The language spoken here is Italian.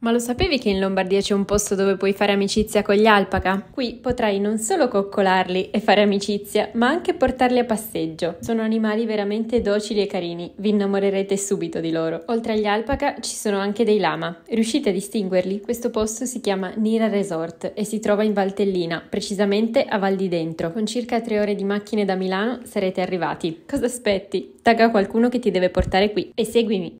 Ma lo sapevi che in Lombardia c'è un posto dove puoi fare amicizia con gli alpaca? Qui potrai non solo coccolarli e fare amicizia, ma anche portarli a passeggio. Sono animali veramente docili e carini, vi innamorerete subito di loro. Oltre agli alpaca ci sono anche dei lama. Riuscite a distinguerli? Questo posto si chiama Nira Resort e si trova in Valtellina, precisamente a Val di Dentro. Con circa tre ore di macchine da Milano sarete arrivati. Cosa aspetti? Tagga qualcuno che ti deve portare qui e seguimi.